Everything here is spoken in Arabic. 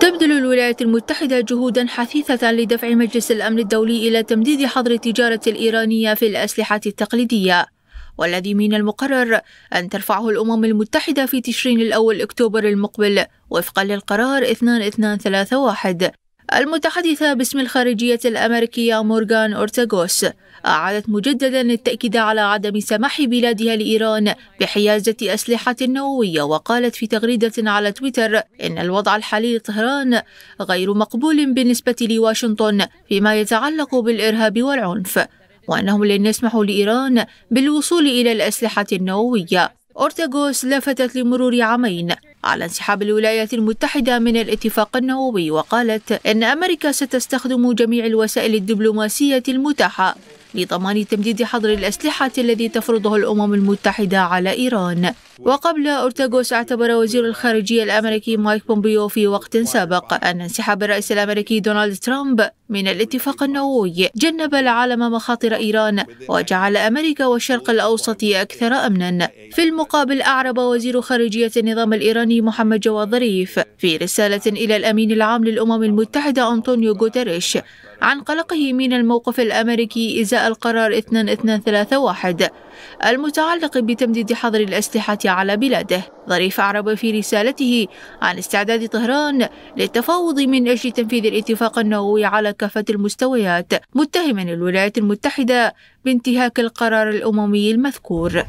تبذل الولايات المتحدة جهودا حثيثة لدفع مجلس الأمن الدولي إلى تمديد حظر التجارة الإيرانية في الأسلحة التقليدية والذي من المقرر أن ترفعه الأمم المتحدة في تشرين الأول أكتوبر المقبل وفقا للقرار 2231 المتحدثة باسم الخارجية الأمريكية مورغان أورتاغوس أعادت مجددا التأكيد على عدم سماح بلادها لإيران بحيازة أسلحة نووية وقالت في تغريدة على تويتر إن الوضع الحالي لطهران غير مقبول بالنسبة لواشنطن فيما يتعلق بالإرهاب والعنف وأنهم لن يسمحوا لإيران بالوصول إلى الأسلحة النووية أورتاغوس لفتت لمرور عامين على انسحاب الولايات المتحدة من الاتفاق النووي وقالت أن أمريكا ستستخدم جميع الوسائل الدبلوماسية المتاحة لضمان تمديد حظر الأسلحة الذي تفرضه الأمم المتحدة على إيران وقبل أورتاغوس اعتبر وزير الخارجية الأمريكي مايك بومبيو في وقت سابق أن انسحاب الرئيس الأمريكي دونالد ترامب من الاتفاق النووي جنب العالم مخاطر إيران وجعل أمريكا والشرق الأوسط أكثر أمنا في المقابل أعرب وزير خارجية النظام الإيراني محمد جواد ظريف في رسالة إلى الأمين العام للأمم المتحدة أنطونيو غوتيريش عن قلقه من الموقف الأمريكي إزاء القرار 2231 المتعلق بتمديد حظر الأسلحة على بلاده ظريف أعرب في رسالته عن استعداد طهران للتفاوض من أجل تنفيذ الاتفاق النووي على كافة المستويات متهما الولايات المتحدة بانتهاك القرار الأممي المذكور